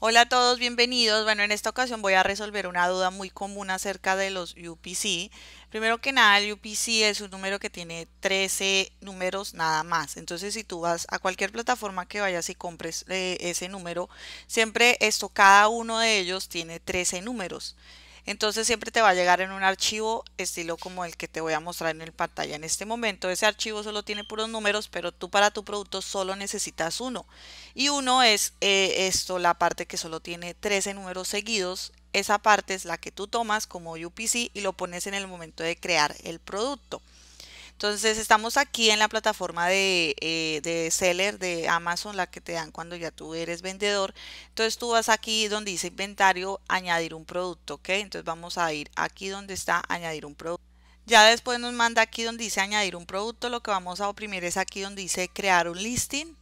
Hola a todos, bienvenidos. Bueno, en esta ocasión voy a resolver una duda muy común acerca de los UPC. Primero que nada, el UPC es un número que tiene 13 números nada más. Entonces, si tú vas a cualquier plataforma que vayas y compres eh, ese número, siempre esto, cada uno de ellos tiene 13 números. Entonces siempre te va a llegar en un archivo estilo como el que te voy a mostrar en el pantalla en este momento. Ese archivo solo tiene puros números, pero tú para tu producto solo necesitas uno. Y uno es eh, esto, la parte que solo tiene 13 números seguidos. Esa parte es la que tú tomas como UPC y lo pones en el momento de crear el producto. Entonces estamos aquí en la plataforma de, eh, de, seller de Amazon, la que te dan cuando ya tú eres vendedor. Entonces tú vas aquí donde dice inventario, añadir un producto, ¿ok? Entonces vamos a ir aquí donde está añadir un producto. Ya después nos manda aquí donde dice añadir un producto, lo que vamos a oprimir es aquí donde dice crear un listing.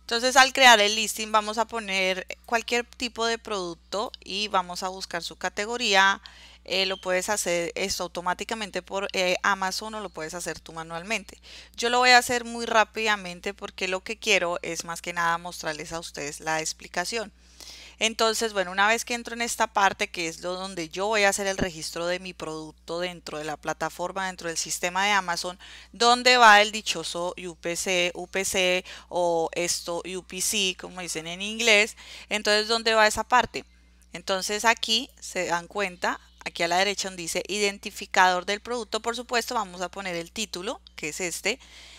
Entonces al crear el listing vamos a poner cualquier tipo de producto y vamos a buscar su categoría. Eh, lo puedes hacer esto automáticamente por eh, Amazon o lo puedes hacer tú manualmente. Yo lo voy a hacer muy rápidamente porque lo que quiero es más que nada mostrarles a ustedes la explicación. Entonces, bueno, una vez que entro en esta parte que es donde yo voy a hacer el registro de mi producto dentro de la plataforma, dentro del sistema de Amazon, donde va el dichoso UPC, UPC o esto UPC, como dicen en inglés. Entonces, ¿dónde va esa parte? Entonces aquí se dan cuenta, aquí a la derecha donde dice identificador del producto, por supuesto vamos a poner el título, que es este,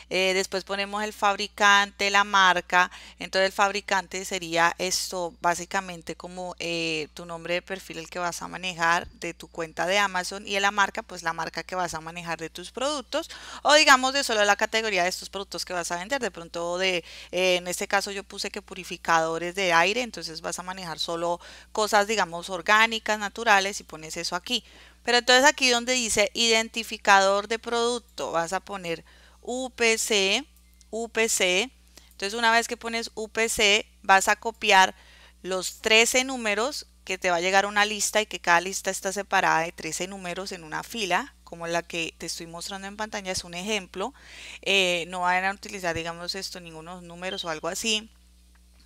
eh, después ponemos el fabricante, la marca, entonces el fabricante sería esto básicamente como eh, tu nombre de perfil el que vas a manejar de tu cuenta de Amazon y la marca pues la marca que vas a manejar de tus productos o digamos de solo la categoría de estos productos que vas a vender, de pronto de eh, en este caso yo puse que purificadores de aire, entonces vas a manejar solo cosas digamos orgánicas, naturales y pones eso aquí. Pero entonces aquí donde dice identificador de producto, vas a poner UPC, UPC. Entonces una vez que pones UPC vas a copiar los 13 números que te va a llegar una lista y que cada lista está separada de 13 números en una fila, como la que te estoy mostrando en pantalla, es un ejemplo. Eh, no van a utilizar, digamos, esto, ningunos números o algo así.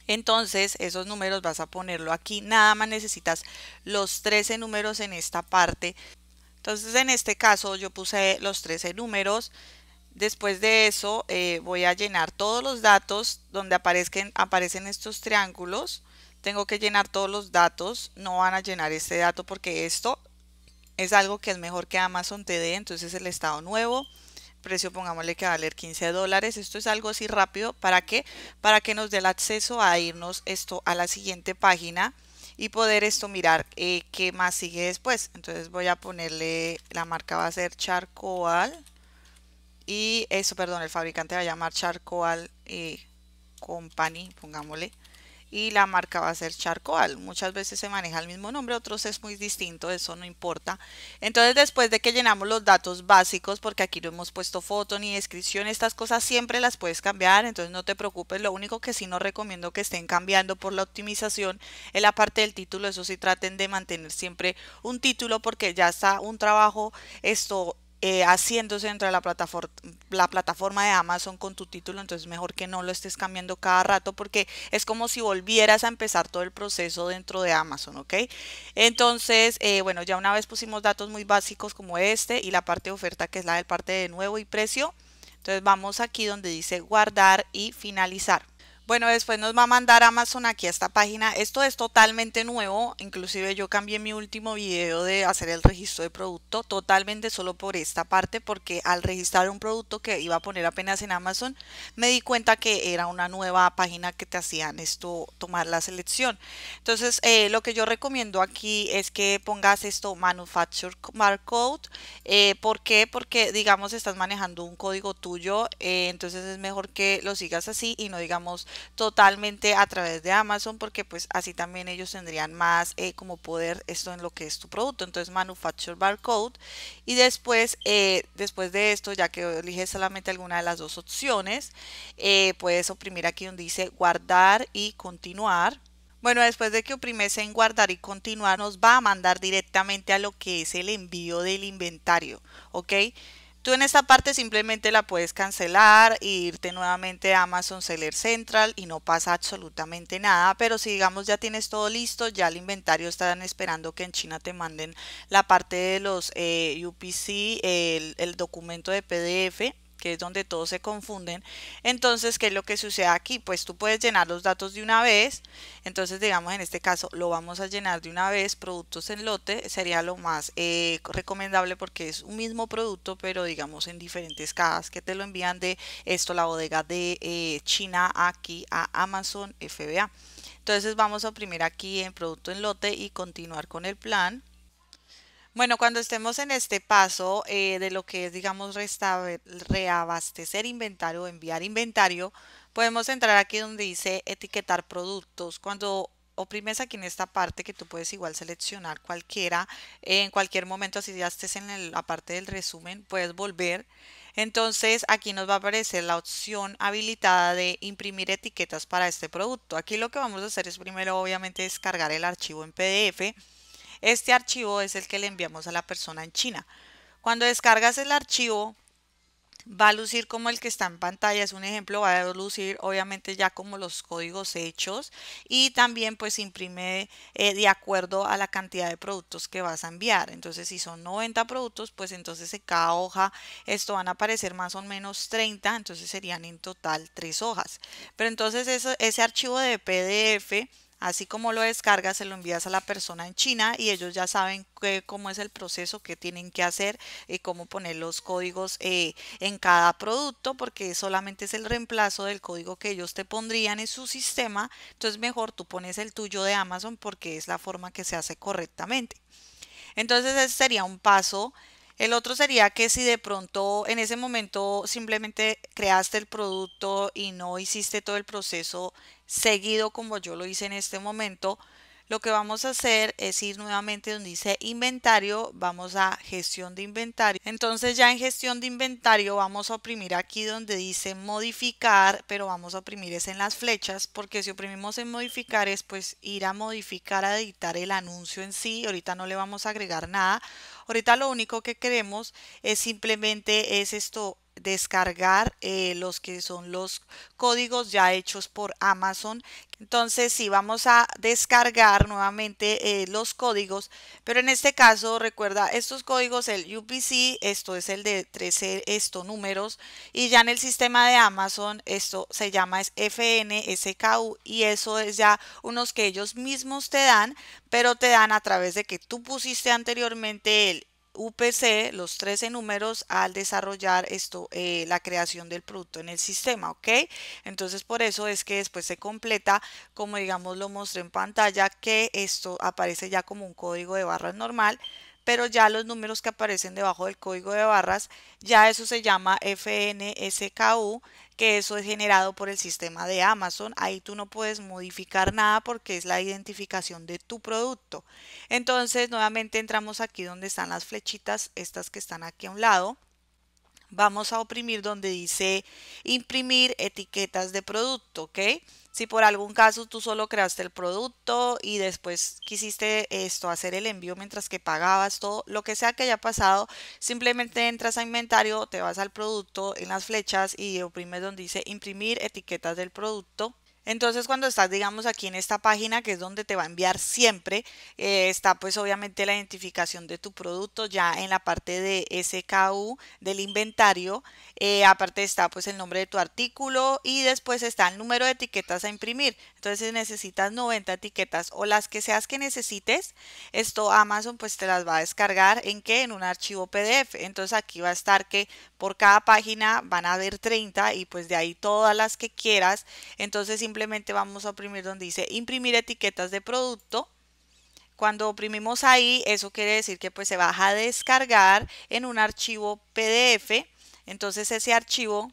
Entonces, esos números vas a ponerlo aquí. Nada más necesitas los 13 números en esta parte. Entonces, en este caso, yo puse los 13 números. Después de eso eh, voy a llenar todos los datos donde aparezcan, aparecen estos triángulos. Tengo que llenar todos los datos, no van a llenar este dato porque esto es algo que es mejor que Amazon te dé, entonces el estado nuevo, precio pongámosle que va a valer 15 dólares, esto es algo así rápido, ¿para qué? Para que nos dé el acceso a irnos esto a la siguiente página y poder esto mirar eh, qué más sigue después. Entonces voy a ponerle, la marca va a ser Charcoal y eso, perdón, el fabricante va a llamar Charcoal eh, Company, pongámosle, y la marca va a ser Charcoal. Muchas veces se maneja el mismo nombre, otros es muy distinto, eso no importa. Entonces, después de que llenamos los datos básicos, porque aquí no hemos puesto foto ni descripción, estas cosas siempre las puedes cambiar, entonces no te preocupes, lo único que sí no recomiendo que estén cambiando por la optimización en la parte del título, eso sí traten de mantener siempre un título porque ya está un trabajo esto eh, haciéndose dentro de la plataforma, la plataforma de Amazon con tu título, entonces mejor que no lo estés cambiando cada rato porque es como si volvieras a empezar todo el proceso dentro de Amazon, ¿ok? Entonces, eh, bueno, ya una vez pusimos datos muy básicos como este y la parte de oferta que es la del parte de nuevo y precio, entonces vamos aquí donde dice guardar y finalizar. Bueno, después nos va a mandar Amazon aquí a esta página. Esto es totalmente nuevo. Inclusive yo cambié mi último video de hacer el registro de producto totalmente solo por esta parte porque al registrar un producto que iba a poner apenas en Amazon me di cuenta que era una nueva página que te hacían esto tomar la selección. Entonces eh, lo que yo recomiendo aquí es que pongas esto Manufacture Barcode. Code. Eh, ¿Por qué? Porque digamos estás manejando un código tuyo. Eh, entonces es mejor que lo sigas así y no digamos totalmente a través de Amazon porque pues así también ellos tendrían más eh, como poder esto en lo que es tu producto. Entonces Manufacture Barcode y después, eh, después de esto ya que elige solamente alguna de las dos opciones eh, puedes oprimir aquí donde dice guardar y continuar. Bueno, después de que oprimes en guardar y continuar, nos va a mandar directamente a lo que es el envío del inventario, ¿ok? Tú en esta parte simplemente la puedes cancelar e irte nuevamente a Amazon Seller Central y no pasa absolutamente nada, pero si digamos ya tienes todo listo, ya el inventario están esperando que en China te manden la parte de los eh, UPC, el, el documento de PDF, que es donde todos se confunden. Entonces, ¿qué es lo que sucede aquí? Pues tú puedes llenar los datos de una vez. Entonces, digamos, en este caso lo vamos a llenar de una vez. Productos en lote sería lo más eh, recomendable porque es un mismo producto, pero digamos en diferentes cajas que te lo envían de esto, la bodega de eh, China aquí a Amazon FBA. Entonces vamos a oprimir aquí en producto en lote y continuar con el plan. Bueno, cuando estemos en este paso eh, de lo que es, digamos, reabastecer inventario o enviar inventario, podemos entrar aquí donde dice etiquetar productos. Cuando oprimes aquí en esta parte que tú puedes igual seleccionar cualquiera, en cualquier momento, así ya estés en la parte del resumen, puedes volver. Entonces aquí nos va a aparecer la opción habilitada de imprimir etiquetas para este producto. Aquí lo que vamos a hacer es primero obviamente descargar el archivo en PDF este archivo es el que le enviamos a la persona en China. Cuando descargas el archivo, va a lucir como el que está en pantalla, es un ejemplo, va a lucir obviamente ya como los códigos hechos y también pues imprime eh, de acuerdo a la cantidad de productos que vas a enviar. Entonces si son 90 productos, pues entonces en cada hoja esto van a aparecer más o menos 30, entonces serían en total 3 hojas. Pero entonces ese archivo de PDF Así como lo descargas, se lo envías a la persona en China y ellos ya saben cómo es el proceso, qué tienen que hacer, y eh, cómo poner los códigos eh, en cada producto, porque solamente es el reemplazo del código que ellos te pondrían en su sistema. Entonces mejor tú pones el tuyo de Amazon porque es la forma que se hace correctamente. Entonces ese sería un paso. El otro sería que si de pronto en ese momento simplemente creaste el producto y no hiciste todo el proceso seguido como yo lo hice en este momento, lo que vamos a hacer es ir nuevamente donde dice inventario, vamos a gestión de inventario. Entonces ya en gestión de inventario vamos a oprimir aquí donde dice modificar, pero vamos a oprimir es en las flechas, porque si oprimimos en modificar es pues ir a modificar, a editar el anuncio en sí, ahorita no le vamos a agregar nada. Ahorita lo único que queremos es simplemente es esto, descargar eh, los que son los códigos ya hechos por Amazon. Entonces si sí, vamos a descargar nuevamente eh, los códigos, pero en este caso recuerda estos códigos, el UPC, esto es el de 13, estos números, y ya en el sistema de Amazon esto se llama es FNSKU y eso es ya unos que ellos mismos te dan, pero te dan a través de que tú pusiste anteriormente el UPC, los 13 números, al desarrollar esto, eh, la creación del producto en el sistema, ¿ok? Entonces, por eso es que después se completa, como digamos lo mostré en pantalla, que esto aparece ya como un código de barras normal, pero ya los números que aparecen debajo del código de barras, ya eso se llama FNSKU, que eso es generado por el sistema de Amazon. Ahí tú no puedes modificar nada porque es la identificación de tu producto. Entonces, nuevamente entramos aquí donde están las flechitas, estas que están aquí a un lado. Vamos a oprimir donde dice imprimir etiquetas de producto, ¿ok? Si por algún caso tú solo creaste el producto y después quisiste esto, hacer el envío mientras que pagabas todo, lo que sea que haya pasado, simplemente entras a inventario, te vas al producto en las flechas y oprimes donde dice imprimir etiquetas del producto entonces cuando estás, digamos, aquí en esta página, que es donde te va a enviar siempre, eh, está pues obviamente la identificación de tu producto ya en la parte de SKU del inventario. Eh, aparte está pues el nombre de tu artículo y después está el número de etiquetas a imprimir. Entonces si necesitas 90 etiquetas o las que seas que necesites, esto Amazon pues te las va a descargar en qué? En un archivo PDF. Entonces aquí va a estar que por cada página van a haber 30 y pues de ahí todas las que quieras. Entonces si simplemente vamos a oprimir donde dice imprimir etiquetas de producto. Cuando oprimimos ahí, eso quiere decir que pues se va a descargar en un archivo PDF. Entonces ese archivo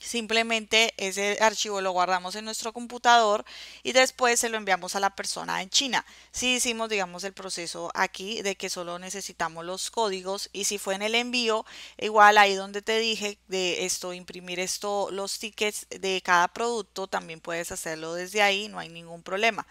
Simplemente ese archivo lo guardamos en nuestro computador y después se lo enviamos a la persona en China. Si hicimos, digamos, el proceso aquí de que solo necesitamos los códigos y si fue en el envío, igual ahí donde te dije de esto, imprimir esto, los tickets de cada producto, también puedes hacerlo desde ahí, no hay ningún problema.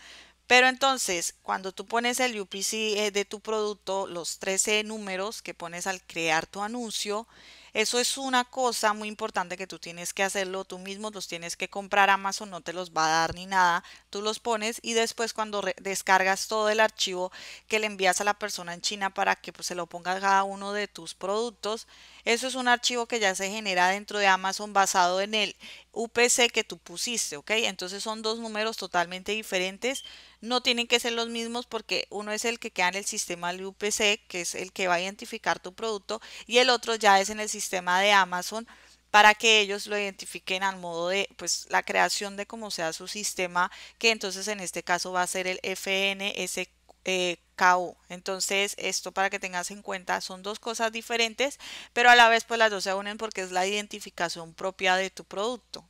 Pero entonces, cuando tú pones el UPC eh, de tu producto, los 13 números que pones al crear tu anuncio, eso es una cosa muy importante que tú tienes que hacerlo tú mismo, los tienes que comprar Amazon, no te los va a dar ni nada, tú los pones y después cuando descargas todo el archivo que le envías a la persona en China para que pues, se lo ponga cada uno de tus productos, eso es un archivo que ya se genera dentro de Amazon basado en el UPC que tú pusiste, ¿ok? Entonces son dos números totalmente diferentes. No tienen que ser los mismos porque uno es el que queda en el sistema del UPC, que es el que va a identificar tu producto, y el otro ya es en el sistema de Amazon para que ellos lo identifiquen al modo de pues la creación de como sea su sistema, que entonces en este caso va a ser el FNS eh, KO. Entonces, esto para que tengas en cuenta, son dos cosas diferentes, pero a la vez pues las dos se unen porque es la identificación propia de tu producto.